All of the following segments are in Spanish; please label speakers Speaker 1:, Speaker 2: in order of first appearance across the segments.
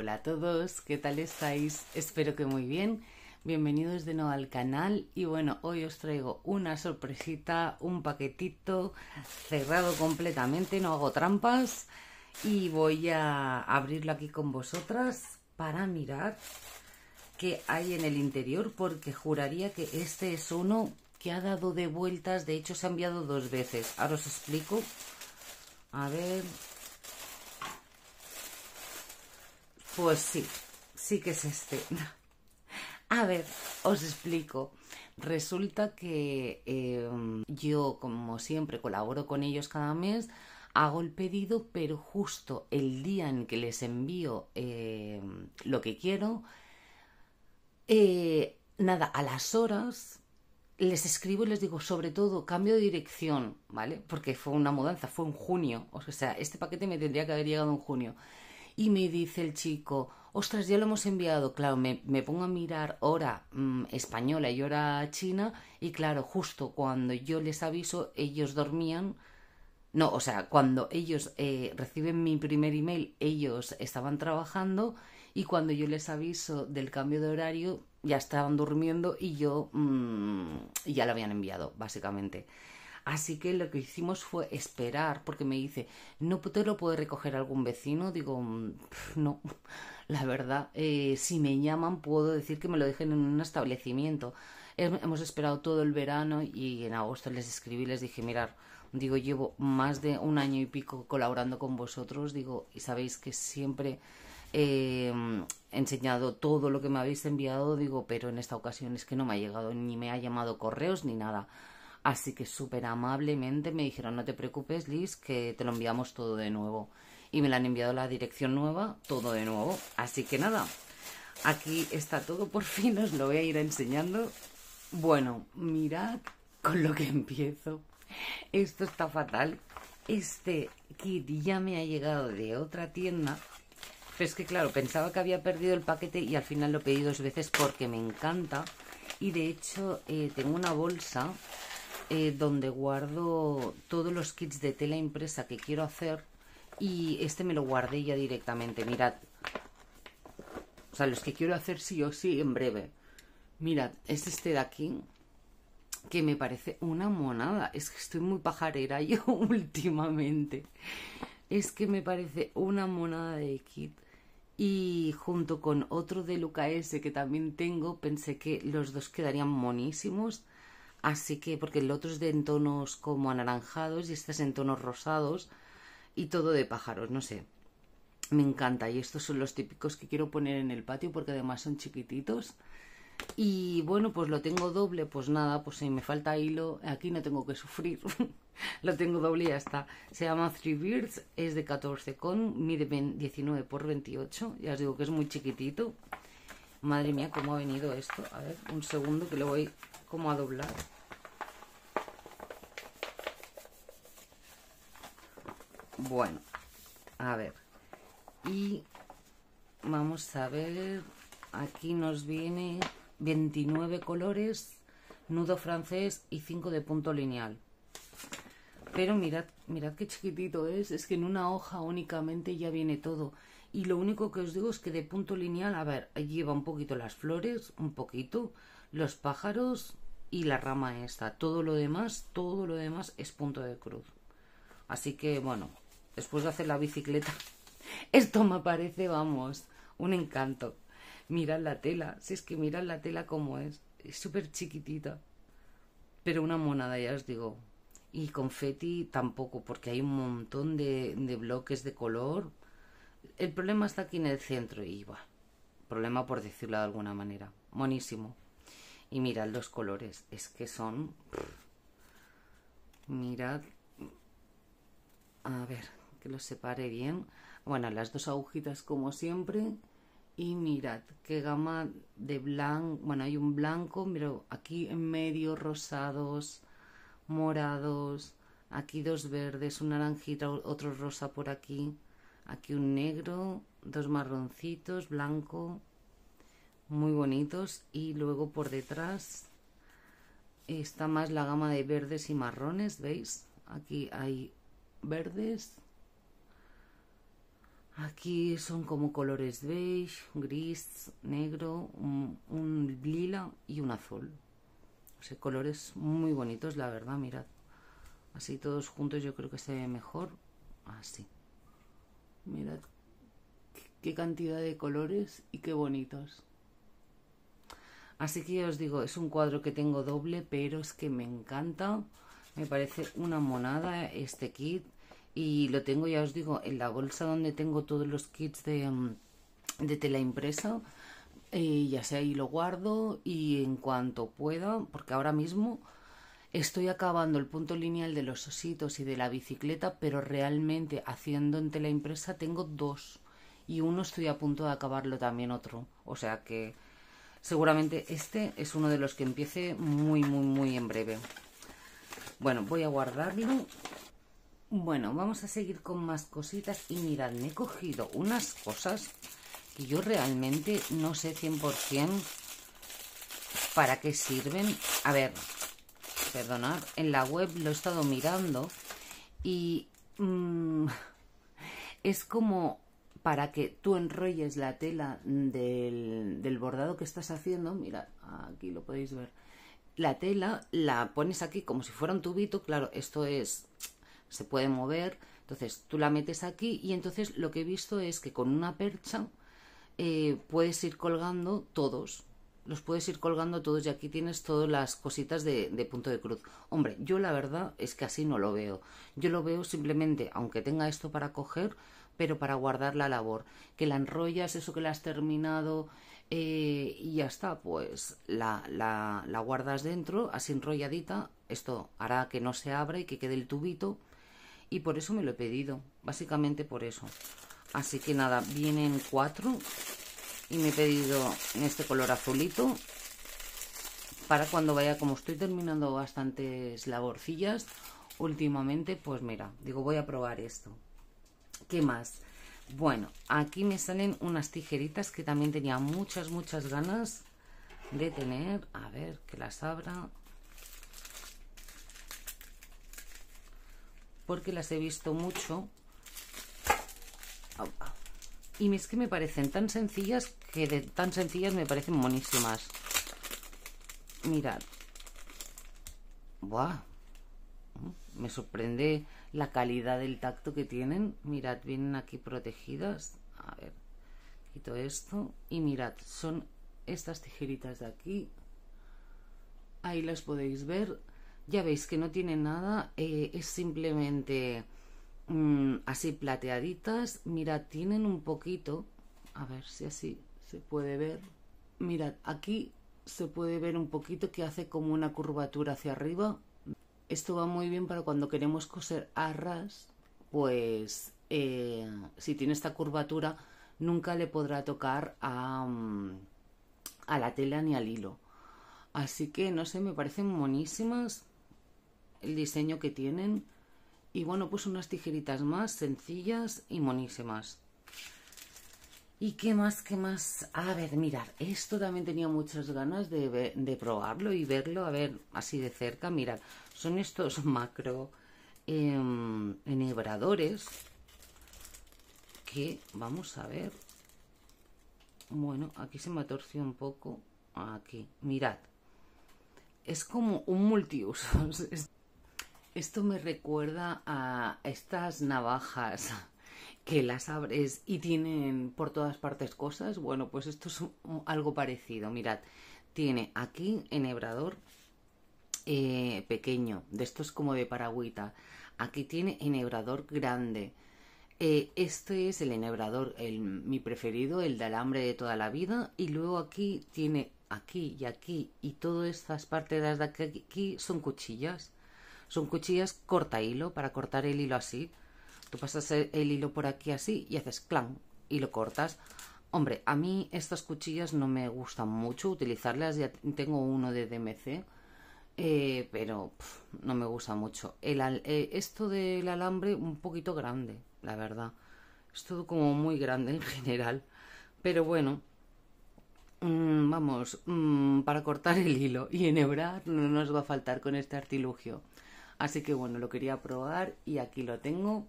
Speaker 1: Hola a todos, ¿qué tal estáis? Espero que muy bien. Bienvenidos de nuevo al canal y bueno, hoy os traigo una sorpresita, un paquetito cerrado completamente, no hago trampas y voy a abrirlo aquí con vosotras para mirar qué hay en el interior porque juraría que este es uno que ha dado de vueltas, de hecho se ha enviado dos veces. Ahora os explico. A ver, Pues sí, sí que es este. A ver, os explico. Resulta que em, yo, como siempre, colaboro con ellos cada mes, hago el pedido, pero justo el día en que les envío em, lo que quiero, eh, nada, a las horas les escribo y les digo, sobre todo, cambio de dirección, ¿vale? Porque fue una mudanza, fue en junio, o sea, este paquete me tendría que haber llegado en junio. Y me dice el chico, ostras, ya lo hemos enviado. Claro, me, pongo a mirar hora mm, española y hora china y claro, justo cuando yo les aviso, ellos dormían. No, o sea, cuando ellos eh, reciben mi primer email, ellos estaban trabajando y cuando yo les aviso del cambio de horario, ya estaban durmiendo y yo mm, ya lo habían enviado, básicamente. Así que lo que hicimos fue esperar, porque me dice, ¿no te lo puede recoger algún vecino? Digo, mm, no, la verdad, eh, si me llaman puedo decir que me lo dejen en un establecimiento. Hemos esperado todo el verano y en agosto les escribí, les dije, mirar, digo, llevo más de un año y pico colaborando con vosotros, digo, y sabéis que siempre he em, enseñado todo lo que me habéis enviado, digo, pero en esta ocasión es que no me ha llegado, ni me ha llamado correos ni nada. Así que súper amablemente me dijeron, no te preocupes, Liz, que te lo enviamos todo de nuevo. Y me la han enviado la dirección nueva, todo de nuevo. Así que nada, aquí está todo, por fin os lo voy a ir enseñando. Bueno, mirad con lo que empiezo. Esto está fatal. Este kit ya me ha llegado de otra tienda. Pero es que claro, pensaba que había perdido el paquete y al final lo pedí dos veces porque me encanta. Y de hecho eh, tengo una bolsa eh, donde guardo todos los kits de tela impresa que quiero hacer y este me lo guardé ya directamente, mirad. O sea, los que quiero hacer sí o sí en breve. Mirad, es este de aquí que me parece una monada. Es que estoy muy pajarera yo últimamente. Es que me parece una monada de kit. Y junto con otro de Luca S que también tengo, pensé que los dos quedarían monísimos. Así que, porque el otro es de en tonos como anaranjados y este es en tonos rosados y todo de pájaros, no sé. Me encanta y estos son los típicos que quiero poner en el patio porque además son chiquititos. Y bueno, pues lo tengo doble, pues nada, pues si me falta hilo, aquí no tengo que sufrir. lo tengo doble y ya está. Se llama Three Beards, es de 14 con, mide 19 por 28. Ya os digo que es muy chiquitito. Madre mía, cómo ha venido esto. A ver, un segundo que lo voy como a doblar. Bueno, a ver. Y vamos a ver. Aquí nos viene 29 colores, nudo francés y 5 de punto lineal. Pero mirad, mirad qué chiquitito es. Es que en una hoja únicamente ya viene todo y lo único que os digo es que de punto lineal, a ver, lleva un poquito las flores, un poquito, los pájaros y la rama esta. Todo lo demás, todo lo demás es punto de cruz. Así que bueno, después de hacer la bicicleta, esto me parece, vamos, un encanto. Mirad la tela, si es que mirad la tela como es, es súper chiquitita, pero una monada, ya os digo. Y confeti tampoco, porque hay un montón de, de bloques de color el problema está aquí en el centro y Problema por decirlo de alguna manera. Monísimo. Y mirad los colores, es que son... mirad... A ver, que los separe bien. Bueno, las dos agujitas como siempre. Y mirad qué gama de blanco... Bueno, hay un blanco, pero aquí en medio rosados, morados. Aquí dos verdes, un naranjita, otro rosa por aquí Aquí un negro, dos marroncitos, blanco, muy bonitos. Y luego por detrás está más la gama de verdes y marrones, ¿veis? Aquí hay verdes. Aquí son como colores beige, gris, negro, un, lila y un azul. O sea, colores muy bonitos, la verdad, mirad. Así todos juntos yo creo que se ve mejor. Así. Mirad qué cantidad de colores y qué bonitos. Así que ya os digo, es un cuadro que tengo doble, pero es que me encanta. Me parece una monada este kit. Y lo tengo, ya os digo, en la bolsa donde tengo todos los kits de, mm, de tela impresa. Eh, ya sé ahí lo guardo y en cuanto pueda, porque ahora mismo estoy acabando el punto lineal de los ositos y de la bicicleta, pero realmente haciendo en tela impresa tengo dos y uno estoy a punto de acabarlo también otro. O sea que seguramente este es uno de los que empiece muy, muy, muy en breve. Bueno, voy a guardarlo. Bueno, vamos a seguir con más cositas y mirad, me he cogido unas cosas que yo realmente no sé 100% para qué sirven. A ver, perdonar, en la web lo he estado mirando y mm, es como para que tú enrolles la tela del, bordado que estás haciendo, mira, aquí lo podéis ver, la tela la pones aquí como si fuera un tubito, claro, esto es, se puede mover, entonces tú la metes aquí y entonces lo que he visto es que con una percha eh, puedes ir colgando todos, los puedes ir colgando todos y aquí tienes todas las cositas de, punto de cruz. Hombre, yo la verdad es que así no lo veo. Yo lo veo simplemente, aunque tenga esto para coger, pero para guardar la labor. Que la enrollas, eso que la has terminado eh, y ya está, pues la, la, la guardas dentro, así enrolladita. Esto hará que no se abra y que quede el tubito. Y por eso me lo he pedido, básicamente por eso. Así que nada, vienen cuatro y me he pedido en este color azulito para cuando vaya, como estoy terminando bastantes laborcillas últimamente, pues mira, digo, voy a probar esto. ¿Qué más? Bueno, aquí me salen unas tijeritas que también tenía muchas, muchas ganas de tener. A ver, que las abra. Porque las he visto mucho. Y es que me parecen tan sencillas que de tan sencillas me parecen monísimas. Mirad. Buah. Mm, me sorprende la calidad del tacto que tienen. Mirad, vienen aquí protegidas. A ver, quito esto. Y mirad, son estas tijeritas de aquí. Ahí las podéis ver. Ya veis que no tiene nada. Eh, es simplemente Mm, así plateaditas. mirad, tienen un poquito, a ver si así se puede ver. Mirad, aquí se puede ver un poquito que hace como una curvatura hacia arriba. Esto va muy bien para cuando queremos coser arras, pues eh, si tiene esta curvatura nunca le podrá tocar a, mm, a la tela ni al hilo. Así que no sé, me parecen monísimas el diseño que tienen y bueno, pues unas tijeritas más sencillas y monísimas. ¿Y qué más, qué más? A ver, mirad, esto también tenía muchas ganas de, probarlo y verlo, a ver, así de cerca. Mirad, son estos macro em, enhebradores que, vamos a ver, bueno, aquí se me torció un poco, aquí, mirad. Es como un multiusos. Esto me recuerda a estas navajas que las abres y tienen por todas partes cosas. Bueno, pues esto es algo parecido. Mirad, tiene aquí enhebrador eh, pequeño, de estos como de paragüita. Aquí tiene enhebrador grande. Eh, este es el enhebrador, mi preferido, el de alambre de toda la vida. Y luego aquí tiene aquí y aquí y todas estas partes de aquí son cuchillas. Son cuchillas corta hilo para cortar el hilo así. Tú pasas el, hilo por aquí así y haces clan y lo cortas. Hombre, a mí estas cuchillas no me gustan mucho utilizarlas. Ya tengo uno de DMC, eh, pero no me gusta mucho. Eh, esto del alambre un poquito grande, la verdad. Es todo como muy grande en general. Pero bueno, mm, vamos, mm, para cortar el hilo y enhebrar no nos va a faltar con este artilugio. Así que bueno, lo quería probar y aquí lo tengo.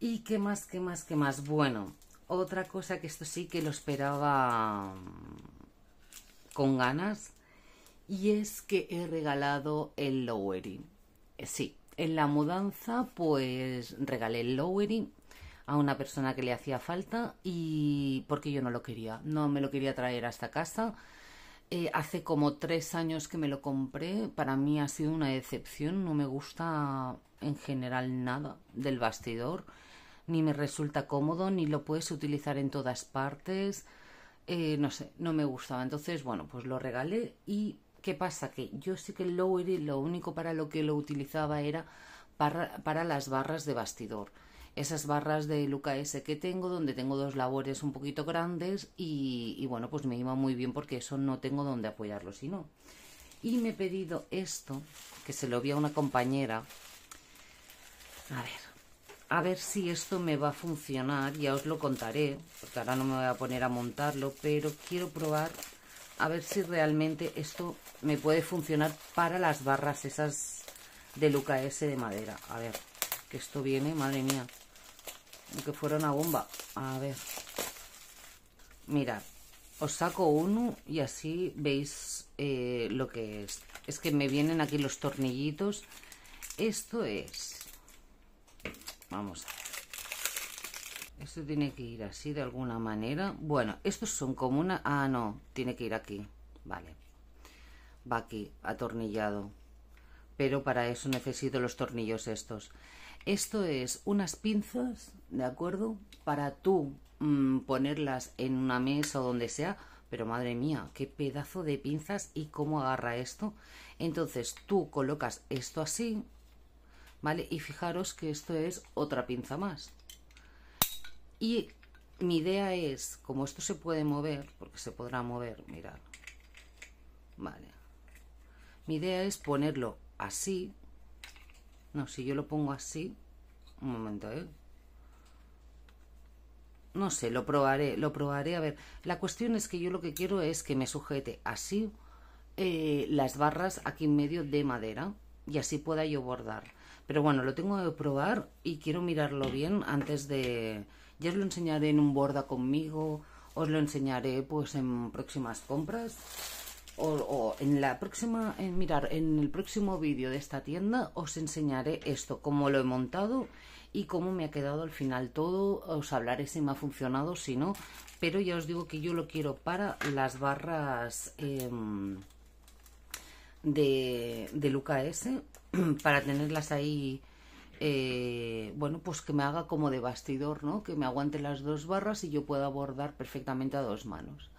Speaker 1: ¿Y qué más, qué más, qué más? Bueno, otra cosa que esto sí que lo esperaba mm, con ganas y es que he regalado el lowering. Eh, sí, en la mudanza pues regalé el lowering a una persona que le hacía falta y porque yo no lo quería, no me lo quería traer hasta casa eh, hace como tres años que me lo compré. Para mí ha sido una decepción. No me gusta en general nada del bastidor. Ni me resulta cómodo, ni lo puedes utilizar en todas partes. Eh, no sé, no me gustaba. Entonces, bueno, pues lo regalé. ¿Y qué pasa? Que yo sé que el Lowery lo único para lo que lo utilizaba era para las barras de bastidor esas barras de Luca que tengo, donde tengo dos labores un poquito grandes y, bueno, pues me iba muy bien porque eso no tengo donde apoyarlo, sino. Y me he pedido esto, que se lo vi a una compañera. A ver, a ver si esto me va a funcionar, ya os lo contaré, porque ahora no me voy a poner a montarlo, pero quiero probar a ver si realmente esto me puede funcionar para las barras esas de Luca de madera. A ver, que esto viene, madre mía que fuera una bomba. A ver. Mirad. Os saco uno y así veis eh, lo que es. Es que me vienen aquí los tornillitos. Esto es... Vamos a ver. Esto tiene que ir así de alguna manera. Bueno, estos son como una... Ah, no. Tiene que ir aquí. Vale. Va aquí, atornillado. Pero para eso necesito los tornillos estos. Esto es unas pinzas, ¿de acuerdo? Para tú mm, ponerlas en una mesa o donde sea, pero madre mía, qué pedazo de pinzas y cómo agarra esto. Entonces tú colocas esto así, ¿vale? Y fijaros que esto es otra pinza más. Y mi idea es, como esto se puede mover, porque se podrá mover, mirad, vale. Mi idea es ponerlo así, no, si yo lo pongo así... Un momento, ¿eh? No sé, lo probaré, lo probaré. A ver, la cuestión es que yo lo que quiero es que me sujete así eh, las barras aquí en medio de madera y así pueda yo bordar. Pero bueno, lo tengo que probar y quiero mirarlo bien antes de... Ya os lo enseñaré en un borda conmigo, os lo enseñaré pues en próximas compras o, en la próxima, mirar, en el próximo vídeo de esta tienda os enseñaré esto, cómo lo he montado y cómo me ha quedado al final todo. Os hablaré si me ha funcionado, si no, pero ya os digo que yo lo quiero para las barras em, de, de para tenerlas ahí. Eh, bueno, pues que me haga como de bastidor, ¿no? Que me aguante las dos barras y yo pueda bordar perfectamente a dos manos.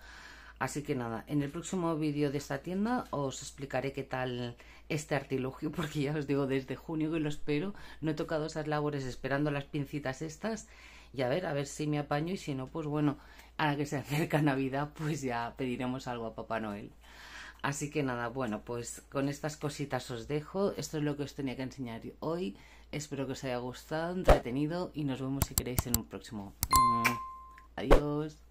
Speaker 1: Así que nada, en el próximo vídeo de esta tienda os explicaré qué tal este artilugio, porque ya os digo, desde junio que lo espero, no he tocado esas labores esperando las pincitas estas y a ver, a ver si me apaño y si no, pues bueno, ahora que se acerca Navidad, pues ya pediremos algo a Papá Noel. Así que nada, bueno, pues con estas cositas os dejo, esto es lo que os tenía que enseñar hoy, espero que os haya gustado, entretenido y nos vemos si queréis en un próximo. Adiós.